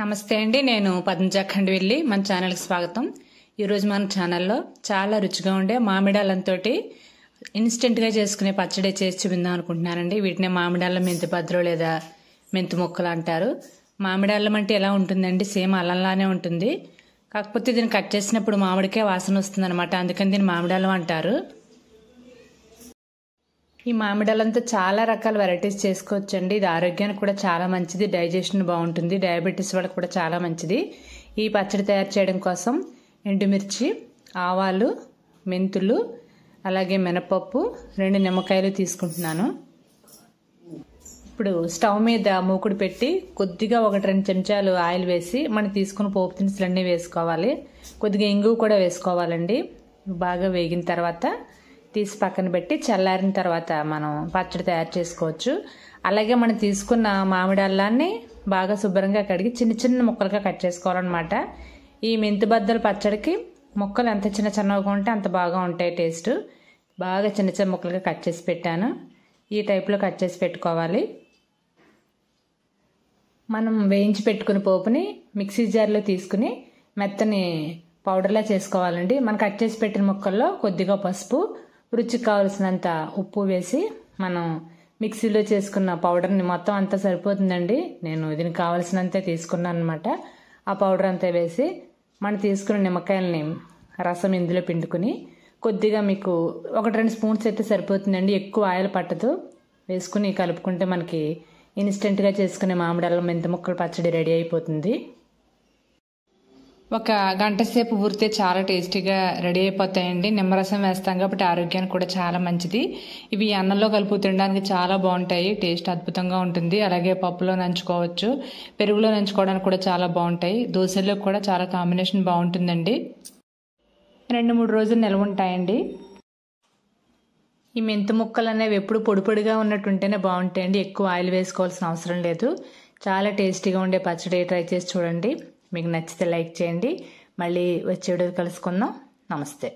నమస్తే అండి నేను పద్మజాఖండ్ వెళ్ళి మన ఛానల్కి స్వాగతం ఈరోజు మన ఛానల్లో చాలా రుచిగా ఉండే మామిడాలంతోటి ఇన్స్టెంట్గా చేసుకునే పచ్చడి చేసి చూపిందాం అనుకుంటున్నానండి వీటిని మామిడాళ్ళ మెంతి భద్రం లేదా మెంతి మొక్కలు అంటారు మామిడాళ్ళం అంటే ఎలా ఉంటుందండి సేమ్ అల్లంలానే ఉంటుంది కాకపోతే దీన్ని కట్ చేసినప్పుడు మామిడికే వాసన అనమాట అందుకని దీన్ని మామిడాళ్ళం అంటారు ఈ మామిడాలంతా చాలా రకాల వెరైటీస్ చేసుకోవచ్చండి ఇది ఆరోగ్యానికి కూడా చాలా మంచిది డైజెషన్ బాగుంటుంది డయాబెటీస్ వాళ్ళకి కూడా చాలా మంచిది ఈ పచ్చడి తయారు చేయడం కోసం ఎండుమిర్చి ఆవాలు మెంతులు అలాగే మినపప్పు రెండు నిమ్మకాయలు తీసుకుంటున్నాను ఇప్పుడు స్టవ్ మీద మూకుడు పెట్టి కొద్దిగా ఒకటి రెండు చెంచాలు ఆయిల్ వేసి మనం తీసుకున్న పోపు దినుసులన్నీ వేసుకోవాలి కొద్దిగా ఇంగువ కూడా వేసుకోవాలండి బాగా వేగిన తర్వాత తీసి పక్కన పెట్టి చల్లారిన తర్వాత మనం పచ్చడి తయారు చేసుకోవచ్చు అలాగే మనం తీసుకున్న మామిడి అల్లాన్ని బాగా శుభ్రంగా కడిగి చిన్న చిన్న ముక్కలుగా కట్ చేసుకోవాలన్నమాట ఈ మెంతి బద్దలు పచ్చడికి ముక్కలు ఎంత చిన్న చిన్నగా ఉంటే అంత బాగా ఉంటాయి టేస్ట్ బాగా చిన్న చిన్న ముక్కలుగా కట్ చేసి పెట్టాను ఈ టైప్లో కట్ చేసి పెట్టుకోవాలి మనం వేయించి పెట్టుకున్న పోపుని మిక్సీ జార్లో తీసుకుని మెత్తని పౌడర్లా చేసుకోవాలండి మనం కట్ చేసి పెట్టిన ముక్కల్లో కొద్దిగా పసుపు రుచికి కావలసినంత ఉప్పు వేసి మనం మిక్సీలో చేసుకున్న పౌడర్ని మొత్తం అంతా సరిపోతుందండి నేను దీనికి కావలసినంతే తీసుకున్నాను అనమాట ఆ పౌడర్ అంతా వేసి మనం తీసుకున్న నిమ్మకాయలని రసం ఇందులో పిండుకుని కొద్దిగా మీకు ఒకటి రెండు స్పూన్స్ అయితే సరిపోతుందండి ఎక్కువ ఆయిల్ పట్టదు వేసుకుని కలుపుకుంటే మనకి ఇన్స్టెంట్గా చేసుకునే మామిడి అల్లం మెంతి ముక్కలు పచ్చడి రెడీ అయిపోతుంది ఒక గంట సేపు ఊరితే చాలా టేస్టీగా రెడీ అయిపోతాయండి నిమ్మరసం వేస్తాం కాబట్టి ఆరోగ్యానికి కూడా చాలా మంచిది ఇవి అన్నంలో కలుపు తినడానికి చాలా బాగుంటాయి టేస్ట్ అద్భుతంగా ఉంటుంది అలాగే పప్పులో నంచుకోవచ్చు పెరుగులో నంచుకోవడానికి కూడా చాలా బాగుంటాయి దోశల్లో కూడా చాలా కాంబినేషన్ బాగుంటుందండి రెండు మూడు రోజులు నిల్వ ఉంటాయండి ఈ మెంతి ముక్కలు అనేవి ఎప్పుడు పొడి పొడిగా ఉన్నట్టుంటేనే బాగుంటాయండి ఎక్కువ ఆయిల్ వేసుకోవాల్సిన అవసరం లేదు చాలా టేస్టీగా ఉండే పచ్చడి ట్రై చేసి చూడండి మీకు నచ్చితే లైక్ చేయండి మళ్ళీ వచ్చే వీడియో కలుసుకుందాం నమస్తే